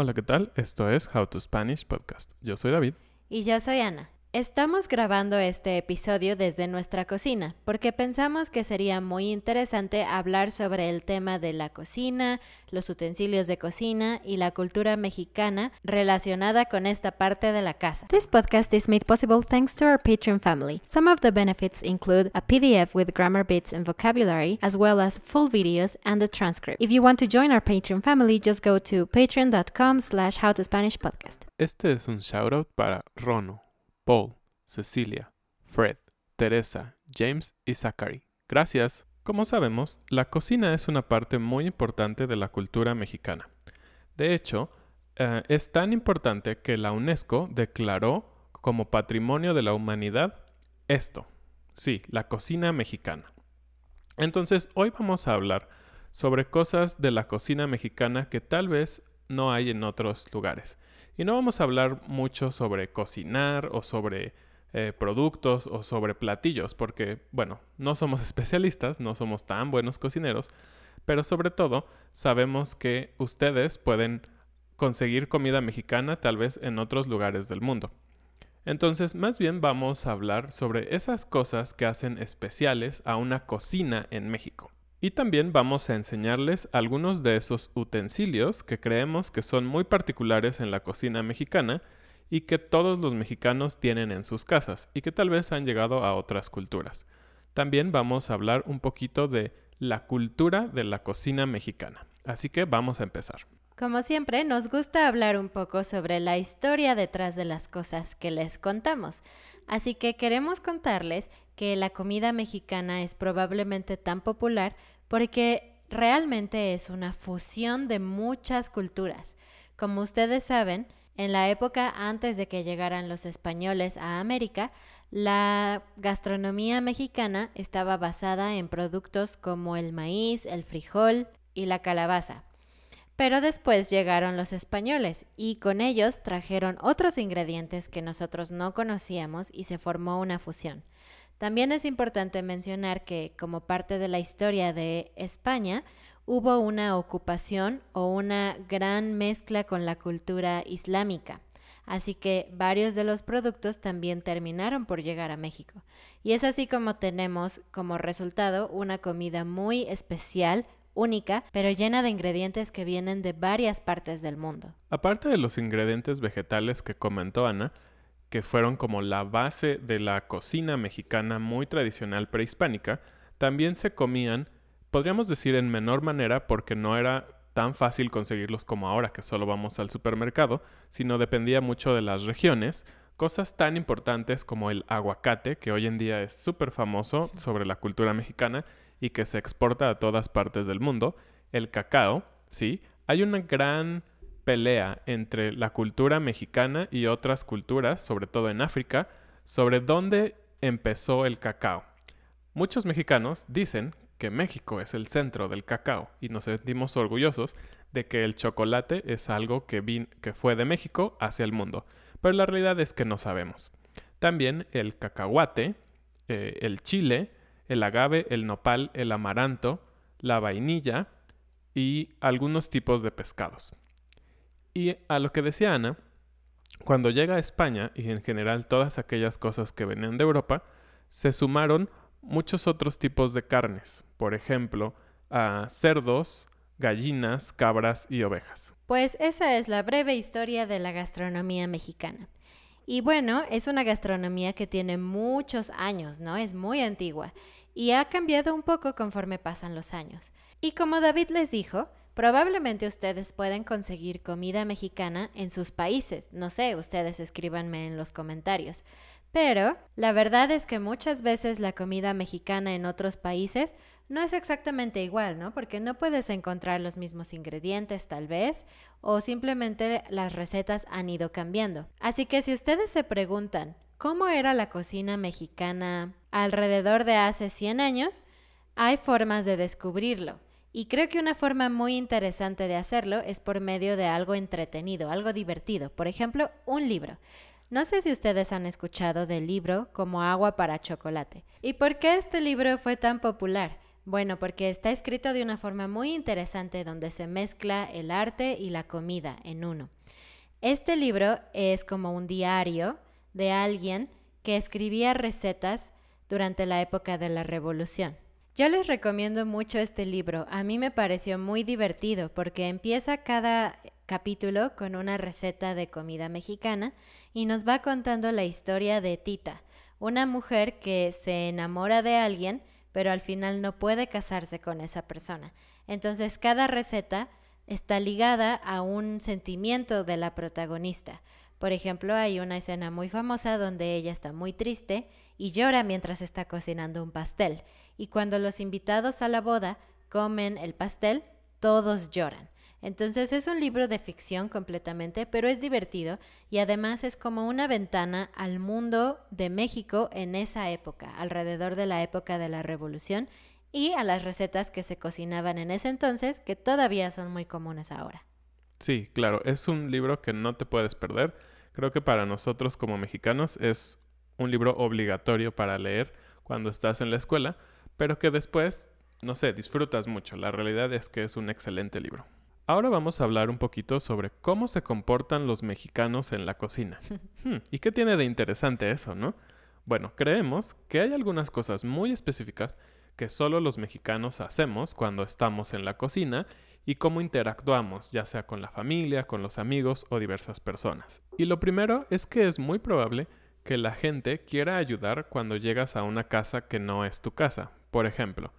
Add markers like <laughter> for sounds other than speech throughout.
Hola, ¿qué tal? Esto es How to Spanish Podcast. Yo soy David. Y yo soy Ana. Estamos grabando este episodio desde nuestra cocina porque pensamos que sería muy interesante hablar sobre el tema de la cocina, los utensilios de cocina y la cultura mexicana relacionada con esta parte de la casa. This podcast is made possible thanks to our Patreon family. Some of the benefits include a PDF with grammar bits and vocabulary, as well as full videos and a transcript. If you want to join our Patreon family, just go to patreon.com slash howtospanishpodcast. Este es un shoutout para Rono Paul, Cecilia, Fred, Teresa, James y Zachary. Gracias. Como sabemos, la cocina es una parte muy importante de la cultura mexicana. De hecho, eh, es tan importante que la UNESCO declaró como patrimonio de la humanidad esto. Sí, la cocina mexicana. Entonces, hoy vamos a hablar sobre cosas de la cocina mexicana que tal vez no hay en otros lugares. Y no vamos a hablar mucho sobre cocinar o sobre eh, productos o sobre platillos, porque, bueno, no somos <laughs> especialistas, no somos tan buenos cocineros, pero sobre todo sabemos que ustedes pueden conseguir comida mexicana tal vez en otros lugares del mundo. Entonces, más bien vamos a hablar sobre esas cosas que hacen especiales a una cocina en México. Y también vamos a enseñarles algunos de esos utensilios que creemos que son muy particulares en la cocina mexicana y que todos los mexicanos tienen en sus casas y que tal vez han llegado a otras culturas. También vamos a hablar un poquito de la cultura de la cocina mexicana. Así que vamos a empezar. Como siempre, nos gusta hablar un poco sobre la historia detrás de las cosas que les contamos. Así que queremos contarles que la comida mexicana es probablemente tan popular porque realmente es una fusión de muchas culturas. Como ustedes saben, en la época antes de que llegaran los españoles a América, la gastronomía mexicana estaba basada en productos como el maíz, el frijol y la calabaza. Pero después llegaron los españoles y con ellos trajeron otros ingredientes que nosotros no conocíamos y se formó una fusión. También es importante mencionar que como parte de la historia de España, hubo una ocupación o una gran mezcla con la cultura islámica. Así que varios de los productos también terminaron por llegar a México. Y es así como tenemos como resultado una comida muy especial, única, pero llena de ingredientes que vienen de varias partes del mundo. Aparte de los ingredientes vegetales que comentó Ana, que fueron como la base de la cocina mexicana muy tradicional prehispánica, también se comían, podríamos decir en menor manera porque no era tan fácil conseguirlos como ahora que solo vamos al supermercado, sino dependía mucho de las regiones, cosas tan importantes como el aguacate, que hoy en día es súper famoso sobre la cultura mexicana, y que se exporta a todas partes del mundo, el cacao, ¿sí? Hay una gran pelea entre la cultura mexicana y otras culturas, sobre todo en África, sobre dónde empezó el cacao. Muchos mexicanos dicen que México es el centro del cacao y nos sentimos orgullosos de que el chocolate es algo que, que fue de México hacia el mundo, pero la realidad es que no sabemos. También el cacahuate, eh, el chile, el agave, el nopal, el amaranto, la vainilla y algunos tipos de pescados. Y a lo que decía Ana, cuando llega a España y en general todas aquellas cosas que venían de Europa, se sumaron muchos otros tipos de carnes, por ejemplo, a cerdos, gallinas, cabras y ovejas. Pues esa es la breve historia de la gastronomía mexicana. Y bueno, es una gastronomía que tiene muchos años, ¿no? Es muy antigua y ha cambiado un poco conforme pasan los años. Y como David les dijo, probablemente ustedes pueden conseguir comida mexicana en sus países. No sé, ustedes escríbanme en los comentarios. Pero la verdad es que muchas veces la comida mexicana en otros países no es exactamente igual, ¿no? Porque no puedes encontrar los mismos ingredientes tal vez o simplemente las recetas han ido cambiando. Así que si ustedes se preguntan, cómo era la cocina mexicana alrededor de hace 100 años, hay formas de descubrirlo. Y creo que una forma muy interesante de hacerlo es por medio de algo entretenido, algo divertido, por ejemplo, un libro. No sé si ustedes han escuchado del libro Como agua para chocolate. ¿Y por qué este libro fue tan popular? Bueno, porque está escrito de una forma muy interesante donde se mezcla el arte y la comida en uno. Este libro es como un diario de alguien que escribía recetas durante la época de la Revolución. Yo les recomiendo mucho este libro, a mí me pareció muy divertido porque empieza cada capítulo con una receta de comida mexicana y nos va contando la historia de Tita, una mujer que se enamora de alguien pero al final no puede casarse con esa persona. Entonces cada receta está ligada a un sentimiento de la protagonista. Por ejemplo, hay una escena muy famosa donde ella está muy triste y llora mientras está cocinando un pastel. Y cuando los invitados a la boda comen el pastel, todos lloran. Entonces es un libro de ficción completamente, pero es divertido y además es como una ventana al mundo de México en esa época, alrededor de la época de la Revolución y a las recetas que se cocinaban en ese entonces que todavía son muy comunes ahora. Sí, claro, es un libro que no te puedes perder Creo que para nosotros como mexicanos es un libro obligatorio para leer cuando estás en la escuela, pero que después, no sé, disfrutas mucho. La realidad es que es un excelente libro. Ahora vamos a hablar un poquito sobre cómo se comportan los mexicanos en la cocina. <laughs> Hmm, ¿Y qué tiene de interesante eso, no? Bueno, creemos que hay algunas cosas muy específicas que solo los mexicanos hacemos cuando estamos en la cocina y cómo interactuamos, ya sea con la familia, con los amigos o diversas personas. Y lo primero es que es muy probable que la gente quiera ayudar cuando llegas a una casa que no es tu casa. Por ejemplo,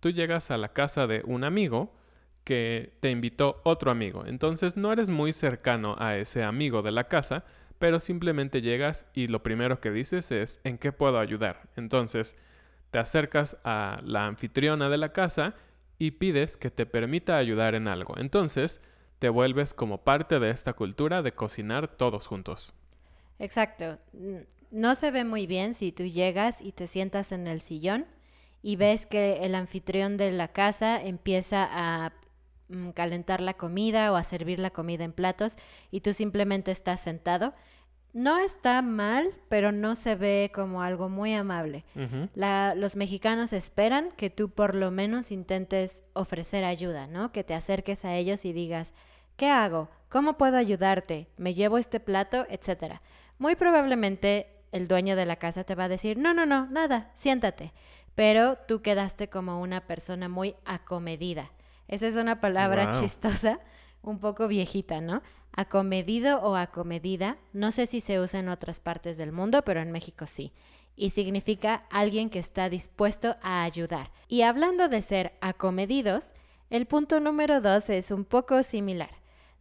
tú llegas a la casa de un amigo que te invitó otro amigo, entonces no eres muy cercano a ese amigo de la casa, pero simplemente llegas y lo primero que dices es ¿en qué puedo ayudar? Entonces, te acercas a la anfitriona de la casa y pides que te permita ayudar en algo. Entonces, te vuelves como parte de esta cultura de cocinar todos juntos. Exacto. Mm, no se ve muy bien si tú llegas y te sientas en el sillón y ves que el anfitrión de la casa empieza a mm, calentar la comida o a servir la comida en platos y tú simplemente estás sentado no está mal, pero no se ve como algo muy amable. los mexicanos esperan que tú por lo menos intentes ofrecer ayuda, ¿no? Que te acerques a ellos y digas, ¿qué hago? ¿Cómo puedo ayudarte? ¿Me llevo este plato? Etcétera. Muy probablemente el dueño de la casa te va a decir, no, no, no, nada, siéntate. Pero tú quedaste como una persona muy acomedida. Esa es una palabra chistosa, un poco viejita, ¿no? Acomedido o acomedida, no sé si se usa en otras partes del mundo, pero en México sí. Y significa alguien que está dispuesto a ayudar. Y hablando de ser acomedidos, el punto número dos es un poco similar.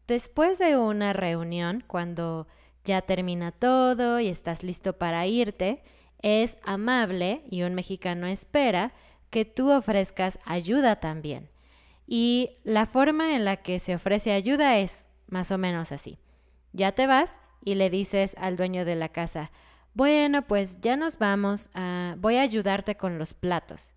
Después de una reunión, cuando ya termina todo y estás listo para irte, es amable y un mexicano espera que tú ofrezcas ayuda también. Y la forma en la que se ofrece ayuda es más o menos así. Ya te vas y le dices al dueño de la casa, bueno, pues ya nos vamos, ah, voy a ayudarte con los platos.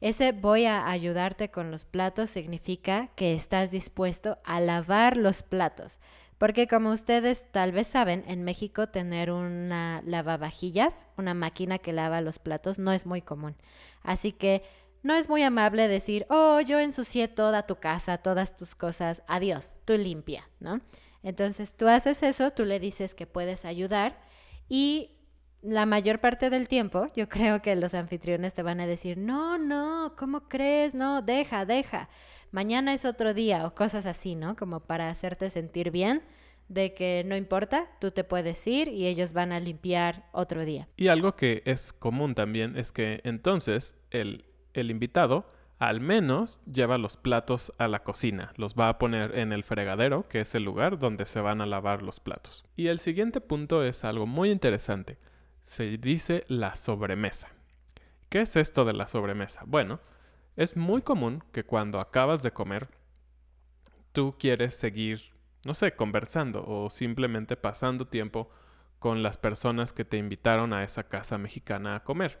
Ese voy a ayudarte con los platos significa que estás dispuesto a lavar los platos. Porque como ustedes tal vez saben, en México tener una lavavajillas, una máquina que lava los platos, no es muy común. Así que no es muy amable decir, oh, yo ensucié toda tu casa, todas tus cosas, adiós, tú limpia, ¿no? Entonces tú haces eso, tú le dices que puedes ayudar y la mayor parte del tiempo yo <laughs> creo que los anfitriones te van a decir, no, no, ¿cómo crees? No, deja, deja, mañana es otro día o cosas así, ¿no? Como para hacerte sentir bien de que no importa, tú te puedes ir y ellos van a limpiar otro día. Y algo que es común también es que entonces el el invitado al menos lleva los platos a la cocina, los va a poner en el fregadero, que es el lugar donde se van a lavar los platos. Y el siguiente punto es algo muy interesante. Se dice la sobremesa. ¿Qué es esto de la sobremesa? Bueno, es muy común que cuando acabas de comer, tú quieres seguir, no sé, conversando o simplemente pasando tiempo con las personas que te invitaron a esa casa mexicana a comer.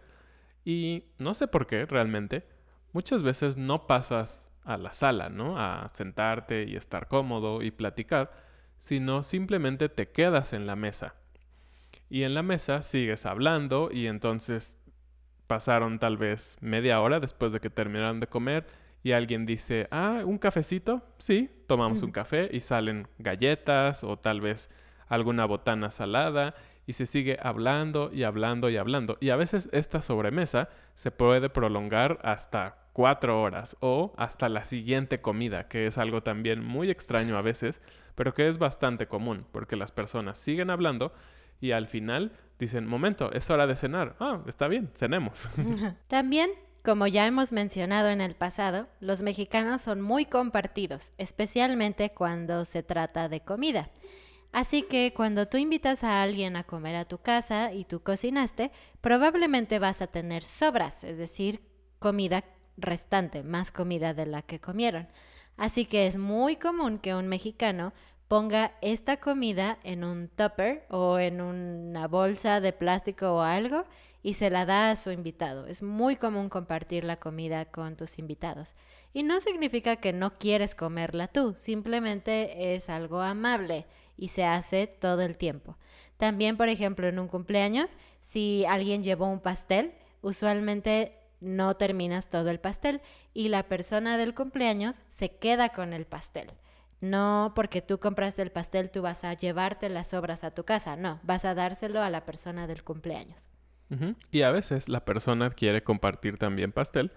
Y no sé por qué realmente, muchas veces no pasas a la sala, ¿no? A sentarte y estar cómodo y platicar, sino simplemente te quedas en la mesa. Y en la mesa sigues hablando y entonces pasaron tal vez media hora después de que terminaron de comer y alguien dice, ah, un cafecito, sí, tomamos un café y salen galletas o tal vez alguna botana salada y se sigue hablando y hablando y hablando. Y a veces esta sobremesa se puede prolongar hasta cuatro horas o hasta la siguiente comida, que es algo también muy extraño a veces, pero que es bastante común, porque las personas siguen hablando y al final dicen, momento, es hora de cenar. Ah, está bien, cenemos. <laughs> <laughs> También como ya hemos mencionado en el pasado, los mexicanos son muy compartidos, especialmente cuando se trata de comida. Así que cuando tú invitas a alguien a comer a tu casa y tú cocinaste, probablemente vas a tener sobras, es decir, comida restante, más comida de la que comieron. Así que es muy común que un mexicano ponga esta comida en un tupper o en una bolsa de plástico o algo y se la da a su invitado. Es muy común compartir la comida con tus invitados. Y no significa que no quieres comerla tú, simplemente es algo amable y se hace todo el tiempo. También, por ejemplo, en un cumpleaños, si alguien llevó un pastel, usualmente no terminas todo el pastel y la persona del cumpleaños se queda con el pastel. No porque tú compraste el pastel, tú vas a llevarte las obras a tu casa, no, vas a dárselo a la persona del cumpleaños. Y a veces la persona quiere compartir también pastel,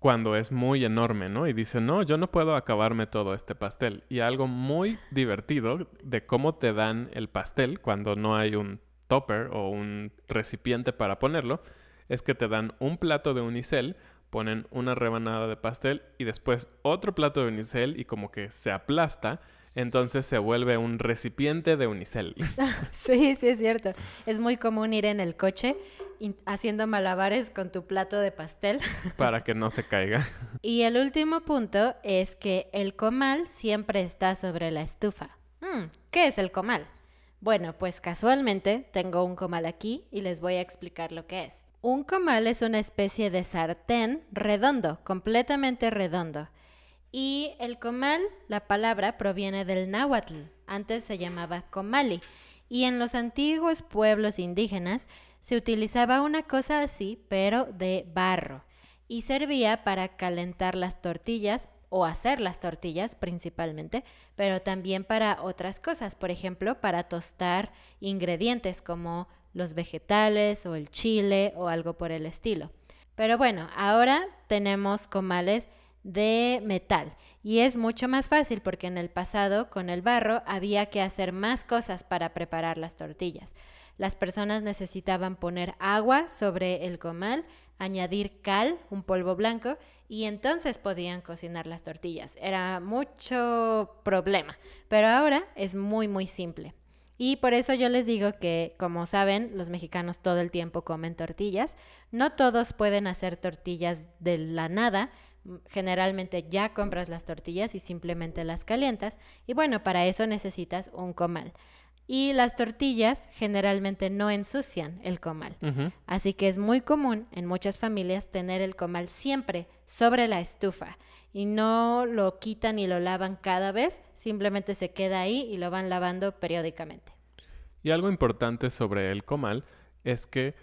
cuando es muy enorme, ¿no? Y dice, no, yo no puedo acabarme todo este pastel. Y algo muy divertido de cómo te dan el pastel cuando no hay un topper o un recipiente para ponerlo, es que te dan un plato de unicel, ponen una rebanada de pastel y después otro plato de unicel y como que se aplasta entonces se vuelve un recipiente de unicel. <laughs> sí, sí es cierto. Es muy común ir en el coche haciendo malabares con tu plato de pastel. <laughs> Para que no se caiga. Y el último punto es que el comal siempre está sobre la estufa. Hmm, ¿Qué es el comal? Bueno, pues casualmente tengo un comal aquí y les voy a explicar lo que es. Un comal es una especie de sartén redondo, completamente redondo y el comal, la palabra, proviene del náhuatl, antes se llamaba comali, y en los antiguos pueblos indígenas se utilizaba una cosa así, pero de barro, y servía para calentar las tortillas o hacer las tortillas principalmente, pero también para otras cosas, por ejemplo, para tostar ingredientes como los vegetales o el chile o algo por el estilo. Pero bueno, ahora tenemos comales de metal. Y es mucho más fácil porque en el pasado con el barro había que hacer más cosas para preparar las tortillas. Las personas necesitaban poner agua sobre el comal, añadir cal, un polvo blanco, y entonces podían cocinar las tortillas. Era mucho problema, pero ahora es muy muy simple. Y por eso yo les digo que, como saben, los mexicanos todo el tiempo comen tortillas. No todos pueden hacer tortillas de la nada, Generalmente ya compras las tortillas y simplemente las calientas y bueno, para eso necesitas un comal. Y las tortillas generalmente no ensucian el comal. Así que es muy común en muchas familias tener el comal siempre sobre la estufa y no lo quitan y lo lavan cada vez, simplemente se queda ahí y lo van lavando periódicamente. Y algo importante sobre el comal es que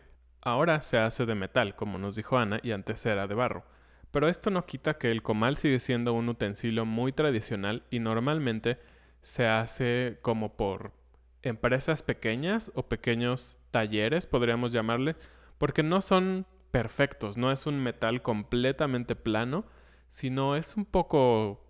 ahora se hace de metal, como nos dijo Ana, y antes era de barro. Pero esto no quita que el comal sigue siendo un utensilio muy tradicional y normalmente se hace como por empresas pequeñas o pequeños talleres, podríamos llamarle, porque no son perfectos, no es un metal completamente plano, sino es un poco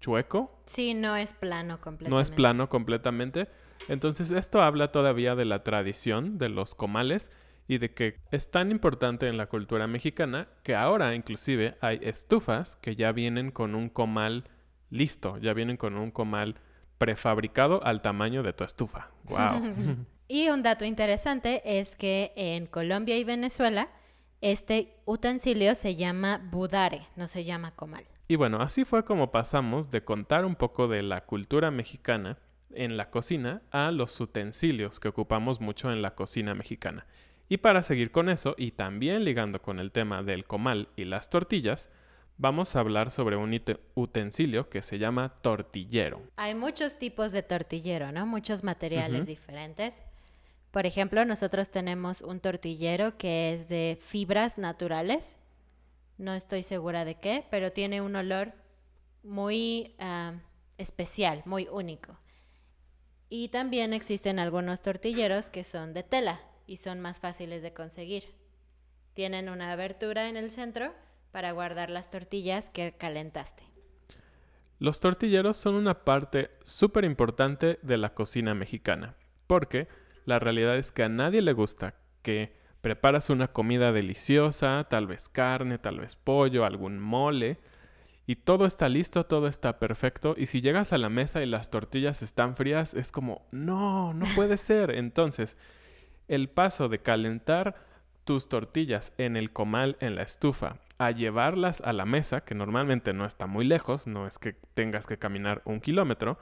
chueco. Sí, no es plano completamente. No es plano completamente. Entonces esto habla todavía de la tradición de los comales y de que es tan importante en la cultura mexicana que ahora inclusive hay estufas que ya vienen con un comal listo, ya vienen con un comal prefabricado al tamaño de tu estufa. ¡Wow! <laughs> y un dato interesante es que en Colombia y Venezuela este utensilio se llama budare, no se llama comal. Y bueno, así fue como pasamos de contar un poco de la cultura mexicana en la cocina a los utensilios que ocupamos mucho en la cocina mexicana. Y para seguir con eso y también ligando con el tema del comal y las tortillas, vamos a hablar sobre un utensilio que se llama tortillero. Hay muchos tipos de tortillero, ¿no? Muchos materiales diferentes. Por ejemplo, nosotros tenemos un tortillero que es de fibras naturales. No estoy segura de qué, pero tiene un olor muy ah, especial, muy único. Y también existen algunos tortilleros que son de tela y son más fáciles de conseguir. Tienen una abertura en el centro para guardar las tortillas que calentaste. Los tortilleros son una parte súper importante de la cocina mexicana, porque la realidad es que a nadie le gusta que preparas una comida deliciosa, tal vez carne, tal vez pollo, algún mole, y todo está listo, todo está perfecto, y si llegas a la mesa y las tortillas están frías, es como, no, no puede ser. <laughs> Entonces, el paso de calentar tus tortillas en el comal en la estufa a llevarlas a la mesa, que normalmente no está muy lejos, no es que tengas que caminar un kilómetro,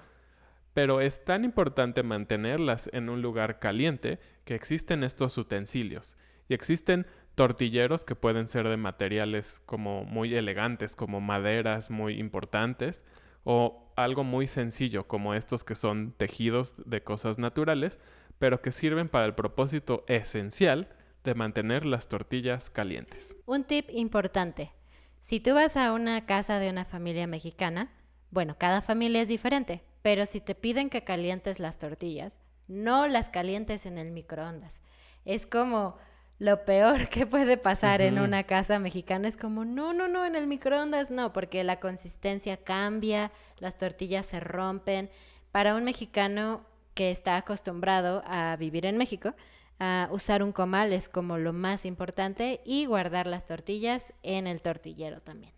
pero es tan importante mantenerlas en un lugar caliente que existen estos utensilios y existen tortilleros que pueden ser de materiales como muy elegantes, como maderas muy importantes o algo muy sencillo como estos que son tejidos de cosas naturales, pero que sirven para el propósito esencial de mantener las tortillas calientes. Un tip importante. Si tú vas a una casa de una familia mexicana, bueno, cada familia es diferente, pero si te piden que calientes las tortillas, no las calientes en el microondas. Es como lo peor <laughs> que puede pasar en una casa mexicana es como, no, no, no, en el microondas no, porque la consistencia cambia, las tortillas se rompen. Para un mexicano, que está acostumbrado a vivir en México, a usar un comal es como lo más importante y guardar las tortillas en el tortillero también.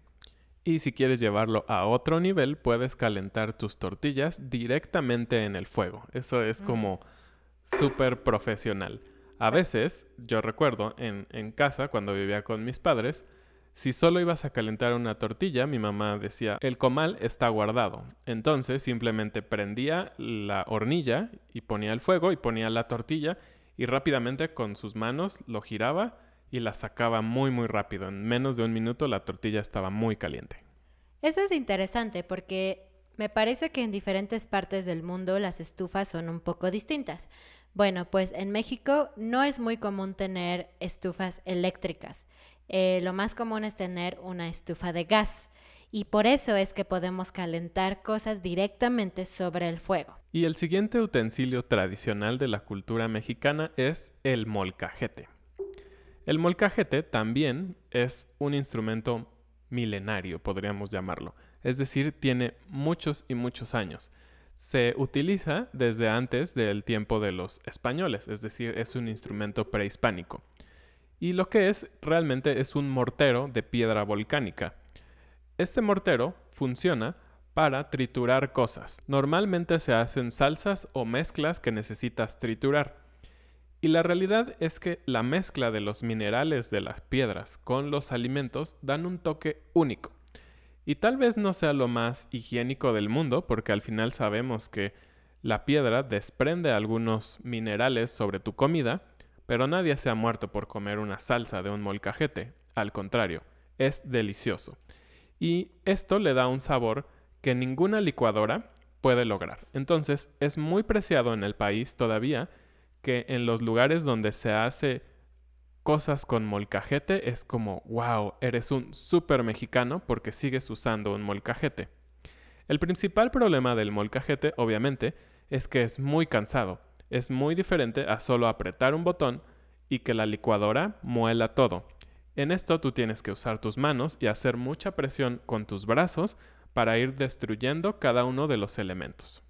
Y si quieres llevarlo a otro nivel, puedes calentar tus tortillas directamente en el fuego. Eso es como súper profesional. A pues veces, yo recuerdo en, en casa, cuando vivía con mis padres, si solo ibas a calentar una tortilla, mi mamá decía, el comal está guardado. Entonces simplemente prendía la hornilla y ponía el fuego y ponía la tortilla y rápidamente con sus manos lo giraba y la sacaba muy muy rápido. En menos de un minuto la tortilla estaba muy caliente. Eso es interesante porque me parece que en diferentes partes del mundo las estufas son un poco distintas. Bueno, pues en México no es muy común tener estufas eléctricas eh, lo más común es tener una estufa de gas. Y por eso es que podemos calentar cosas directamente sobre el fuego. Y el siguiente utensilio tradicional de la cultura mexicana es el molcajete. El molcajete también es un instrumento milenario, podríamos llamarlo. Es decir, tiene muchos y muchos años. Se utiliza desde antes del tiempo de los españoles, es decir, es un instrumento prehispánico. Y lo que es realmente es un mortero de piedra volcánica. Este mortero funciona para triturar cosas. Normalmente se hacen salsas o mezclas que necesitas triturar. Y la realidad es que la mezcla de los minerales de las piedras con los alimentos dan un toque único. Y tal vez no sea lo más higiénico del mundo, porque al final sabemos que la piedra desprende algunos minerales sobre tu comida, pero nadie se ha muerto por comer una salsa de un molcajete, al contrario, es delicioso. Y esto le da un sabor que ninguna licuadora puede lograr. Entonces es muy preciado en el país todavía que en los lugares donde se hace cosas con molcajete es como, wow, eres un súper mexicano porque sigues usando un molcajete. El principal problema del molcajete, obviamente, es que es muy cansado es muy diferente a solo apretar un botón y que la licuadora muela todo. En esto tú tienes que usar tus manos y hacer mucha presión con tus brazos para ir destruyendo cada uno de los elementos.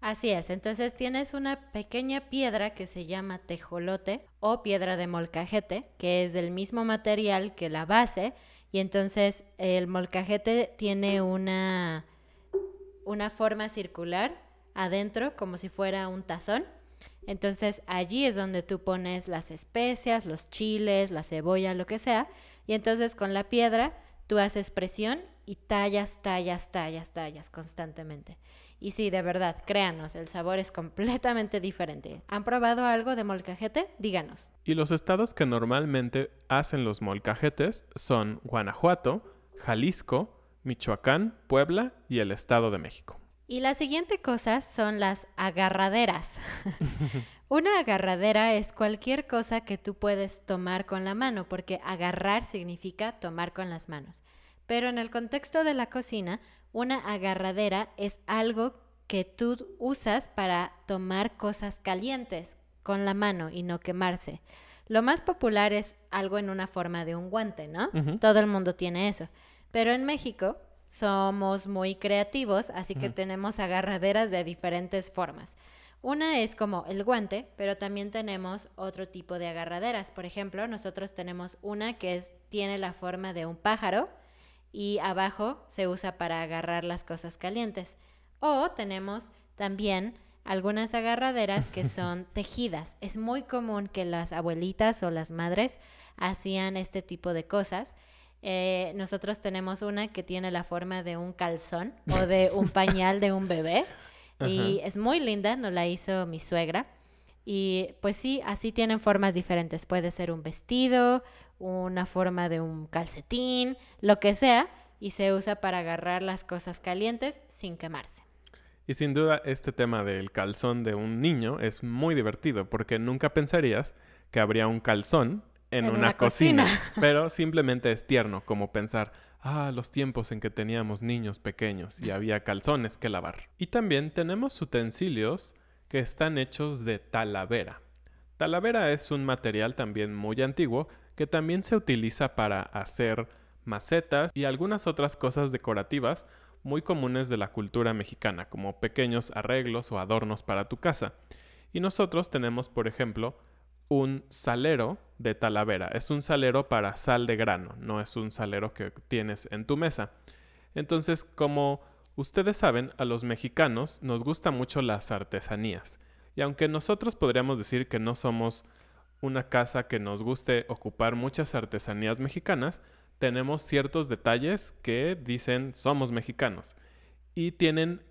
Así es, entonces tienes una pequeña piedra que se llama tejolote o piedra de molcajete, que es del mismo material que la base, y entonces el molcajete tiene una, una forma circular adentro como si fuera un tazón. Entonces allí es donde tú pones las especias, los chiles, la cebolla, lo que sea. Y entonces con la piedra tú haces presión y tallas, tallas, tallas, tallas constantemente. Y sí, de verdad, créanos, el sabor es completamente diferente. ¿Han probado algo de molcajete? Díganos. Y los estados que normalmente hacen los molcajetes son Guanajuato, Jalisco, Michoacán, Puebla y el Estado de México. Y la siguiente cosa son las agarraderas. <laughs> <laughs> Una agarradera es cualquier cosa que tú puedes tomar con la mano, porque agarrar significa tomar con las manos. Pero en el contexto de la cocina, una agarradera es algo que tú usas para tomar cosas calientes con la mano y no quemarse. Lo más popular es algo en una forma de un guante, ¿no? Todo el mundo tiene eso. Pero en México somos muy creativos, así que tenemos agarraderas de diferentes formas. Una es como el guante, pero también tenemos otro tipo de agarraderas. Por ejemplo, nosotros tenemos una que tiene la forma de un pájaro y abajo se usa para agarrar las cosas calientes. O tenemos también algunas agarraderas que <laughs> son tejidas. Es muy común que las abuelitas o las madres hacían este tipo de cosas eh, nosotros tenemos una que tiene la forma de un calzón <laughs> o de un pañal de un bebé. Y es muy linda, nos la hizo mi suegra. Y pues sí, así tienen formas diferentes. Puede ser un vestido, una forma de un calcetín, lo que sea. Y se usa para agarrar las cosas calientes sin quemarse. Y sin duda este tema del calzón de un niño es muy divertido porque nunca pensarías que habría un calzón en, una, cocina. cocina. <laughs> Pero simplemente es tierno, como pensar, ah, los tiempos en que teníamos niños pequeños y había calzones que lavar. Y también tenemos utensilios que están hechos de talavera. Talavera es un material también muy antiguo que también se utiliza para hacer macetas y algunas otras cosas decorativas muy comunes de la cultura mexicana, como pequeños arreglos o adornos para tu casa. Y nosotros tenemos, por ejemplo, un salero de Talavera. Es un salero para sal de grano, no es un salero que tienes en tu mesa. Entonces, como ustedes saben, a los mexicanos nos gustan mucho las artesanías. Y aunque nosotros podríamos decir que no somos una casa que nos guste ocupar muchas artesanías mexicanas, tenemos ciertos detalles que dicen somos mexicanos. Y tienen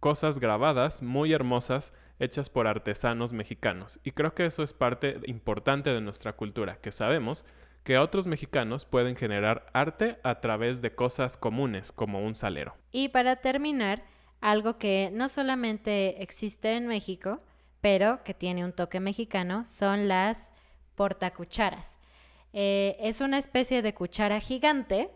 cosas grabadas muy hermosas hechas por artesanos mexicanos. Y creo que eso es parte importante de nuestra cultura, que sabemos que otros mexicanos pueden generar arte a través de cosas comunes como un salero. Y para terminar, algo que no solamente existe en México, pero que tiene un toque mexicano, son las portacucharas. Eh, es una especie de cuchara gigante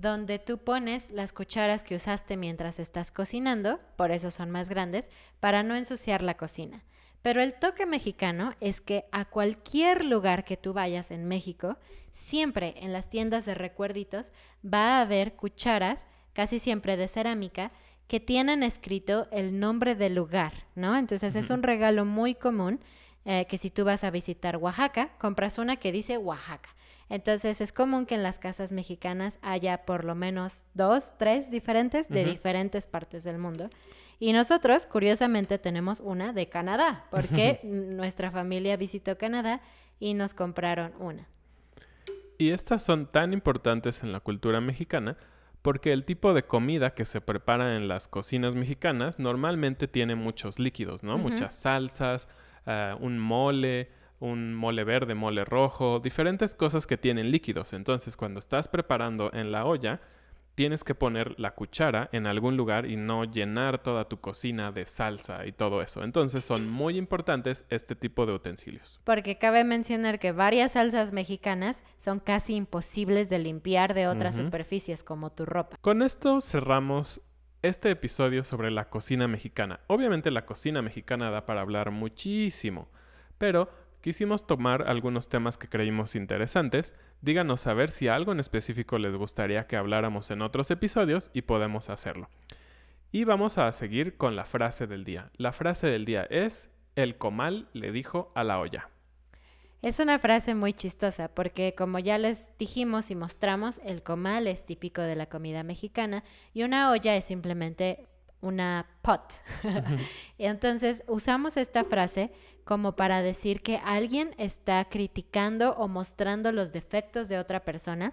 donde tú pones las cucharas que usaste mientras estás cocinando, por eso son más grandes, para no ensuciar la cocina. Pero el toque mexicano es que a cualquier lugar que tú vayas en México, siempre en las tiendas de recuerditos va a haber cucharas, casi siempre de cerámica, que tienen escrito el nombre del lugar, ¿no? Entonces es un regalo muy común eh, que si tú vas a visitar Oaxaca, compras una que dice Oaxaca. Entonces es común que en las casas mexicanas haya por lo menos dos, tres diferentes de diferentes partes del mundo. Y nosotros, curiosamente, tenemos una de Canadá, porque <laughs> nuestra familia visitó Canadá y nos compraron una. Y estas son tan importantes en la cultura mexicana porque el tipo de comida que se prepara en las cocinas mexicanas normalmente tiene muchos líquidos, ¿no? Muchas salsas, ah, un mole, un mole verde, mole rojo, diferentes cosas que tienen líquidos. Entonces cuando estás preparando en la olla, tienes que poner la cuchara en algún lugar y no llenar toda tu cocina de salsa y todo eso. Entonces son muy importantes este tipo de utensilios. Porque cabe mencionar que varias salsas mexicanas son casi imposibles de limpiar de otras superficies como tu ropa. Con esto cerramos este episodio sobre la cocina mexicana. Obviamente la cocina mexicana da para hablar muchísimo, pero hicimos tomar algunos temas que creímos interesantes. Díganos a ver si algo en específico les gustaría que habláramos en otros episodios y podemos hacerlo. Y vamos a seguir con la frase del día. La frase del día es, el comal le dijo a la olla. Es una frase muy chistosa porque, como ya les dijimos y mostramos, el comal es típico de la comida mexicana y una olla es simplemente una pot. <laughs> Entonces usamos esta frase como para decir que alguien está criticando o mostrando los defectos de otra persona,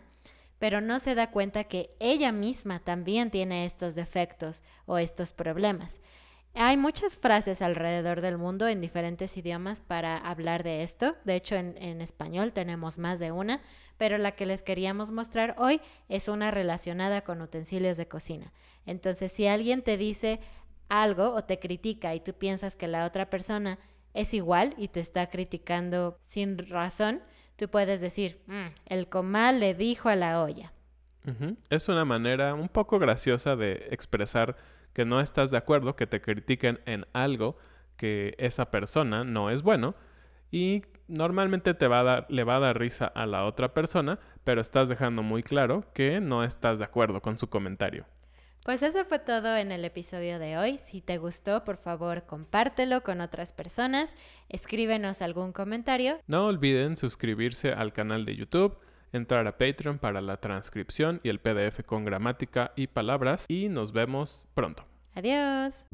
pero no se da cuenta que ella misma también tiene estos defectos o estos problemas. Hay muchas frases alrededor del mundo en diferentes idiomas para hablar de esto. De hecho, en, español tenemos más de una, pero la que les queríamos mostrar hoy es una relacionada con utensilios de cocina. Entonces, si alguien te dice algo o te critica y tú piensas que la otra persona es igual y te está criticando sin razón, tú puedes decir, mm, el comal le dijo a la olla. Es una manera un poco graciosa de expresar que no estás de acuerdo, que te critiquen en algo que esa persona no es bueno y normalmente te va a dar, le va a dar risa a la otra persona, pero estás dejando muy claro que no estás de acuerdo con su comentario. Pues eso fue todo en el episodio de hoy. Si te gustó, por favor, compártelo con otras personas, escríbenos algún comentario. No olviden suscribirse al canal de YouTube entrar a Patreon para la transcripción y el PDF con gramática y palabras y nos vemos pronto. Adiós.